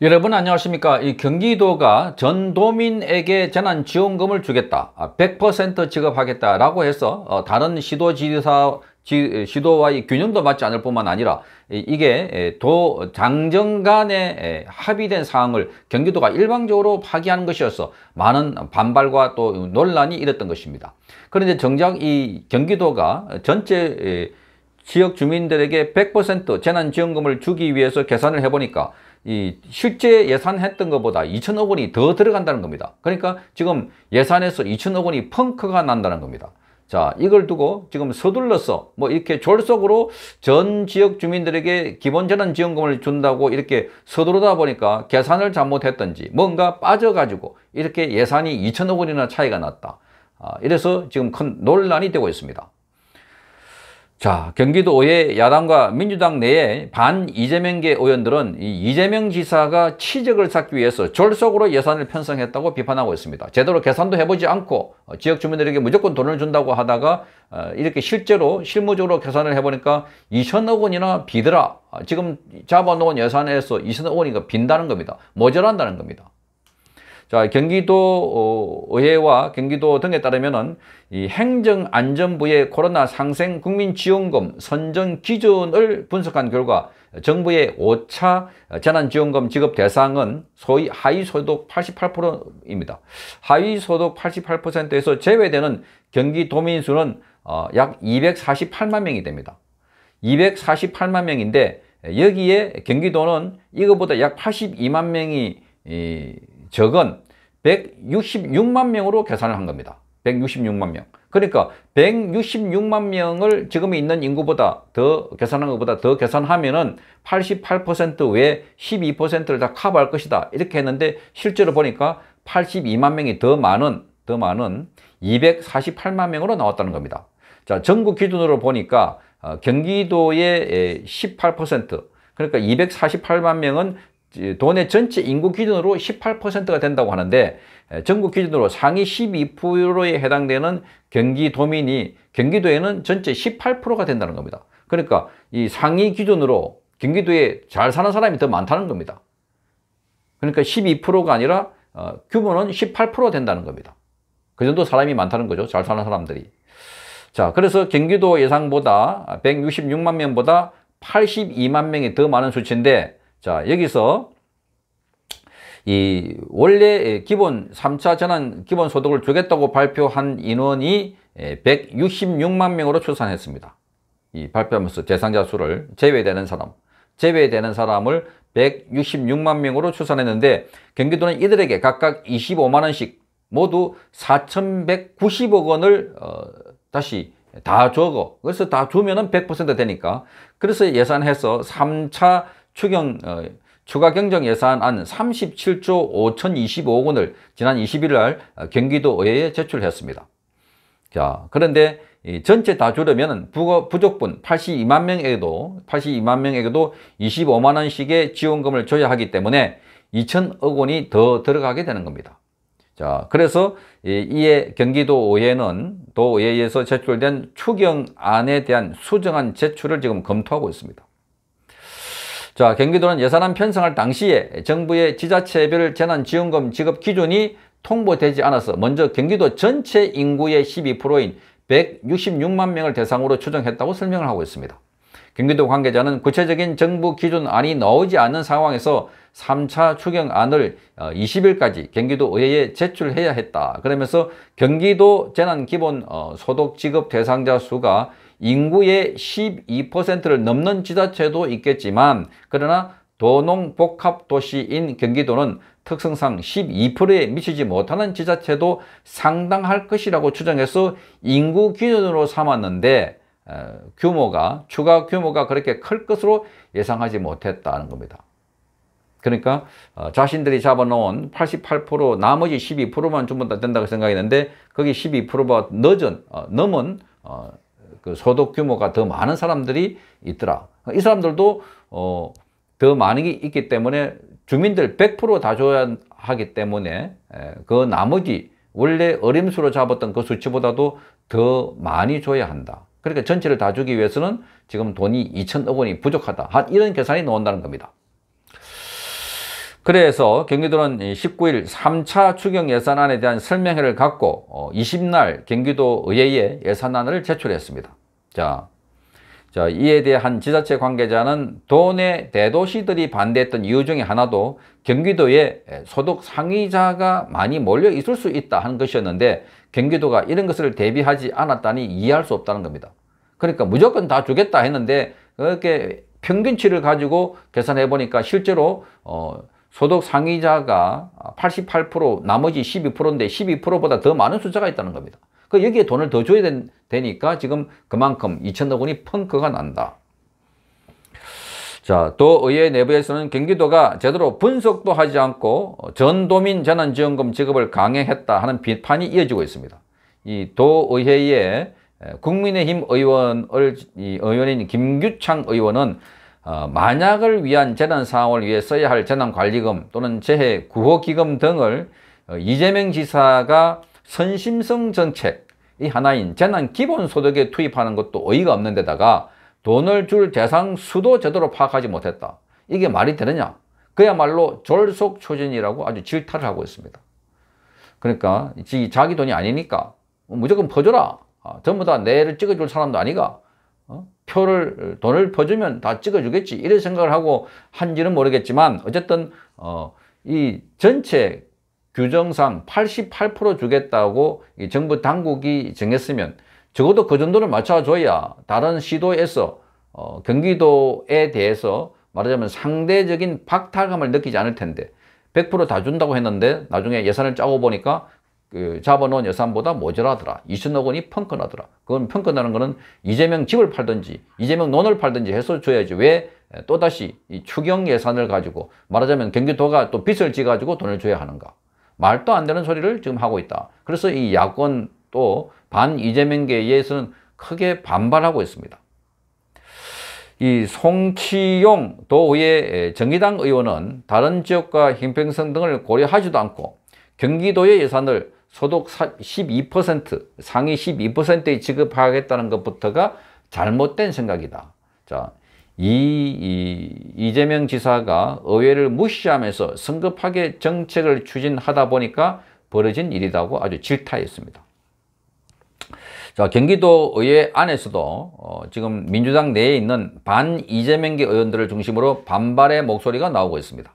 여러분 안녕하십니까 이 경기도가 전도민에게 재난지원금을 주겠다 100% 아, 지급하겠다라고 해서 어, 다른 시도지사 지, 시도와의 균형도 맞지 않을 뿐만 아니라 이게 도 장정 간에 합의된 사항을 경기도가 일방적으로 파기하는 것이어서 많은 반발과 또 논란이 일었던 것입니다. 그런데 정작 이 경기도가 전체 지역 주민들에게 100% 재난지원금을 주기 위해서 계산을 해보니까 이 실제 예산했던 것보다 2천억 원이 더 들어간다는 겁니다. 그러니까 지금 예산에서 2천억 원이 펑크가 난다는 겁니다. 자 이걸 두고 지금 서둘러서 뭐 이렇게 졸속으로 전 지역 주민들에게 기본재난지원금을 준다고 이렇게 서두르다 보니까 계산을 잘못했던지 뭔가 빠져가지고 이렇게 예산이 2천억 원이나 차이가 났다. 아, 이래서 지금 큰 논란이 되고 있습니다. 자, 경기도의 야당과 민주당 내에 반 이재명계 의원들은 이 이재명 지사가 치적을 쌓기 위해서 졸속으로 예산을 편성했다고 비판하고 있습니다. 제대로 계산도 해보지 않고 어, 지역 주민들에게 무조건 돈을 준다고 하다가 어, 이렇게 실제로 실무적으로 계산을 해보니까 2천억 원이나 비더라. 아, 지금 잡아놓은 예산에서 2천억 원이가 빈다는 겁니다. 모자란다는 겁니다. 자, 경기도 어, 의회와 경기도 등에 따르면은 이 행정안전부의 코로나 상생 국민지원금 선정 기준을 분석한 결과 정부의 5차 재난지원금 지급 대상은 소위 하위소득 88%입니다. 하위소득 88%에서 제외되는 경기도민 수는 어, 약 248만 명이 됩니다. 248만 명인데 여기에 경기도는 이거보다약 82만 명이 적은 166만 명으로 계산을 한 겁니다. 166만 명. 그러니까 166만 명을 지금 있는 인구보다 더 계산한 것보다 더 계산하면은 88% 외에 12%를 다 커버할 것이다. 이렇게 했는데 실제로 보니까 82만 명이 더 많은 더 많은 248만 명으로 나왔다는 겁니다. 자, 전국 기준으로 보니까 어, 경기도의 18% 그러니까 248만 명은 예, 돈의 전체 인구 기준으로 18%가 된다고 하는데 예, 전국 기준으로 상위 12%에 해당되는 경기도민이 경기도에는 전체 18%가 된다는 겁니다. 그러니까 이 상위 기준으로 경기도에 잘 사는 사람이 더 많다는 겁니다. 그러니까 12%가 아니라 어, 규모는 18% 된다는 겁니다. 그 정도 사람이 많다는 거죠. 잘 사는 사람들이. 자, 그래서 경기도 예상보다 166만 명보다 82만 명이 더 많은 수치인데 자, 여기서 이 원래 기본 3차 전환 기본 소득을 주겠다고 발표한 인원이 166만 예, 명으로 추산했습니다. 이 발표하면서 대상자 수를 제외되는 사람, 제외되는 사람을 166만 명으로 추산했는데 경기도는 이들에게 각각 25만 원씩 모두 4,190억 원을 어, 다시 다 적어. 그래서 다 주면은 100% 되니까. 그래서 예산해서 3차 추경 어, 추가 경정 예산안 37조 5,025억 원을 지난 2 1일날 어, 경기도의회에 제출했습니다. 자, 그런데 전체 다 줄으면 부족분 82만 명에게도 82만 명에게도 25만 원씩의 지원금을 줘야 하기 때문에 2천억 원이 더 들어가게 되는 겁니다. 자, 그래서 이에 경기도 의회는 도의회에서 제출된 추경안에 대한 수정안 제출을 지금 검토하고 있습니다. 자, 경기도는 예산안 편성할 당시에 정부의 지자체별 재난지원금 지급 기준이 통보되지 않아서 먼저 경기도 전체 인구의 12%인 166만 명을 대상으로 추정했다고 설명을 하고 있습니다. 경기도 관계자는 구체적인 정부 기준안이 나오지 않는 상황에서 3차 추경안을 20일까지 어, 경기도 의회에 제출해야 했다. 그러면서 경기도 재난기본소득지급 어, 대상자 수가 인구의 12%를 넘는 지자체도 있겠지만 그러나 도농복합도시인 경기도는 특성상 12%에 미치지 못하는 지자체도 상당할 것이라고 추정해서 인구 기준으로 삼았는데 어, 규모가 추가 규모가 그렇게 클 것으로 예상하지 못했다는 겁니다. 그러니까 어, 자신들이 잡아놓은 88% 나머지 12%만 주면 된다고 생각했는데 거기 12%가 늦은 어, 넘은 그 소득 규모가 더 많은 사람들이 있더라. 그러니까 이 사람들도 어, 더 많이 있기 때문에 주민들 100%다 줘야 하기 때문에 에, 예, 그 나머지 원래 어림수로 잡았던 그 수치보다도 더 많이 줘야 한다. 그러니까 전체를 다 주기 위해서는 지금 돈이 2천억 원이 부족하다. 한 이런 계산이 나온다는 겁니다. 그래서 경기도는 19일 3차 추경 예산안에 대한 설명회를 갖고 20날 어, 경기도의회에 예산안을 제출했습니다. 자, 자 이에 대한 지자체 관계자는 도내 대도시들이 반대했던 이유 중에 하나도 경기도에 소득 상위자가 많이 몰려 있을 수 있다 하는 것이었는데 경기도가 이런 것을 대비하지 않았다니 이해할 수 없다는 겁니다. 그러니까 무조건 다 주겠다 했는데 그렇게 평균치를 가지고 계산해 보니까 실제로 어, 소득 상위자가 88% 나머지 12%인데 12%보다 더 많은 숫자가 있다는 겁니다. 그 여기에 돈을 더 줘야 된, 되니까 지금 그만큼 2천억 원이 펑크가 난다. 자, 또 의회 내부에서는 경기도가 제대로 분석도 하지 않고 전도민 재난지원금 지급을 강행했다 하는 비판이 이어지고 있습니다. 이 도의회의 국민의힘 의원을, 의원인 김규창 의원은 어, 만약을 위한 재난 상황을 위해 써야 할 재난관리금 또는 재해 구호기금 등을 어, 이재명 지사가 선심성 정책 이 하나인 재난 기본소득에 투입하는 것도 어이가 없는 데다가 돈을 줄 대상 수도 제대로 파악하지 못했다. 이게 말이 되느냐? 그야말로 졸속 초진이라고 아주 질타를 하고 있습니다. 그러니까 자기 돈이 아니니까 무조건 퍼줘라. 아, 전부 다 내를 찍어줄 사람도 아니가. 어? 표를 돈을 퍼주면 다 찍어주겠지 이런 생각을 하고 한지는 모르겠지만 어쨌든 어, 이 전체 규정상 88% 주겠다고 정부 당국이 정했으면 적어도 그 정도는 맞춰줘야 다른 시도에서 어, 경기도에 대해서 말하자면 상대적인 박탈감을 느끼지 않을 텐데 100%다 준다고 했는데 나중에 예산을 짜고 보니까 그 잡아놓은 예산보다 모자라더라. 2천억 원이 펑크나더라. 그건 펑크나는 거는 이재명 집을 팔든지 이재명 논을 팔든지 해서 줘야지. 왜 또다시 이 추경 예산을 가지고 말하자면 경기도가 또 빚을 지가지고 돈을 줘야 하는가. 말도 안 되는 소리를 지금 하고 있다. 그래서 이 야권 또 반 이재명계에서는 크게 반발하고 있습니다. 이 송치용 도의 정의당 의원은 다른 지역과 형평성 등을 고려하지도 않고 경기도의 예산을 소득 12% 상위 12%에 지급하겠다는 것부터가 잘못된 생각이다. 자, 이, 이, 재명 지사가 의회를 무시하면서 성급하게 정책을 추진하다 보니까 벌어진 일이라고 아주 질타했습니다. 자, 경기도 의회 안에서도 어, 지금 민주당 내에 있는 반 이재명계 의원들을 중심으로 반발의 목소리가 나오고 있습니다.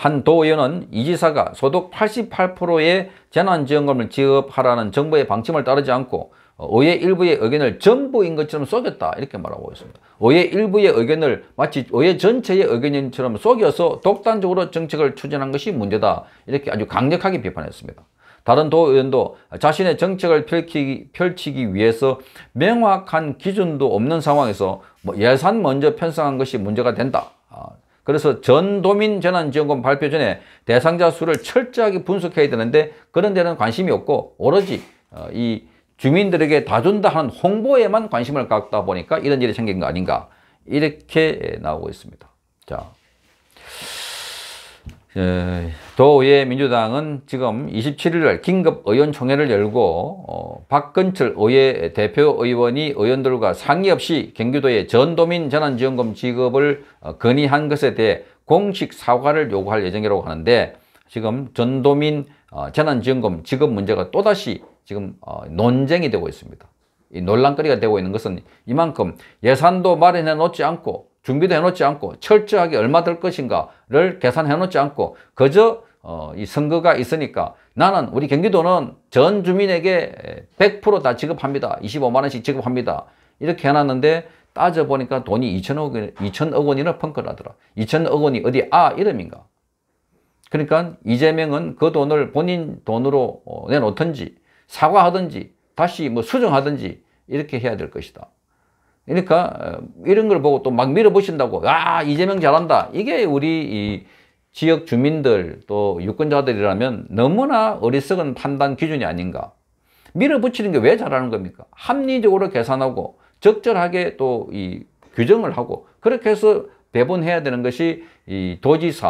한도 의원은 이 지사가 소득 88%의 재난지원금을 지급하라는 정부의 방침을 따르지 않고 어, 의회 일부의 의견을 전부인 것처럼 속였다 이렇게 말하고 있습니다. 의회 일부의 의견을 마치 의회 전체의 의견처럼 인 속여서 독단적으로 정책을 추진한 것이 문제다 이렇게 아주 강력하게 비판했습니다. 다른 도 의원도 자신의 정책을 펼치기, 펼치기 위해서 명확한 기준도 없는 상황에서 뭐 예산 먼저 편성한 것이 문제가 된다. 아, 그래서 전도민 재난지원금 발표 전에 대상자 수를 철저하게 분석해야 되는데 그런 데는 관심이 없고 오로지 어, 이 주민들에게 다 준다 하는 홍보에만 관심을 갖다 보니까 이런 일이 생긴 거 아닌가 이렇게 나오고 있습니다. 자. 예, 도의 민주당은 지금 27일 날 긴급 의원총회를 열고 어, 박근철 의회 대표 의원이 의원들과 상의 없이 경기도에 전도민 재난지원금 지급을 어, 건의한 것에 대해 공식 사과를 요구할 예정이라고 하는데 지금 전도민 어, 재난지원금 지급 문제가 또다시 지금 어, 논쟁이 되고 있습니다. 이 논란거리가 되고 있는 것은 이만큼 예산도 마련해 놓지 않고 준비도 해놓지 않고 철저하게 얼마 들 것인가를 계산해놓지 않고 그저 어, 이 선거가 있으니까 나는 우리 경기도는 전 주민에게 100%다 지급합니다. 25만 원씩 지급합니다. 이렇게 해놨는데 따져보니까 돈이 2천억, 원, 2천억 원이나 펑크나더라. 2천억 원이 어디 아 이름인가. 그러니까 이재명은 그 돈을 본인 돈으로 어, 내놓든지 사과하든지 다시 뭐 수정하든지 이렇게 해야 될 것이다. 그러니까 어, 이런 걸 보고 또 막 밀어보신다고 아 이재명 잘한다 이게 우리 지역 주민들 또 유권자들이라면 너무나 어리석은 판단 기준이 아닌가 밀어붙이는 게 왜 잘하는 겁니까 합리적으로 계산하고 적절하게 또 이 규정을 하고 그렇게 해서 배분해야 되는 것이 이 도지사의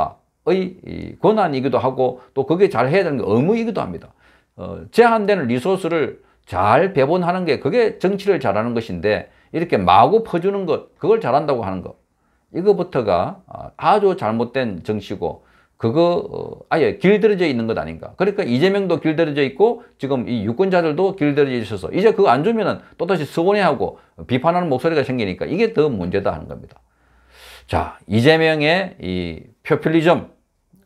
이 권한이기도 하고 또 그게 잘 해야 되는 게 의무이기도 합니다 어, 제한되는 리소스를 잘 배분하는 게 그게 정치를 잘하는 것인데 이렇게 마구 퍼주는 것 그걸 잘한다고 하는 것 이거부터가 아, 아주 잘못된 정치고 그거 어, 아예 길들여져 있는 것 아닌가 그러니까 이재명도 길들여져 있고 지금 이 유권자들도 길들여져 있어서 이제 그거 안 주면 은 또다시 서운해하고 비판하는 목소리가 생기니까 이게 더 문제다 하는 겁니다 자 이재명의 이 표퓰리즘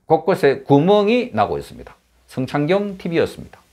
곳곳에 구멍이 나고 있습니다 성창경 TV였습니다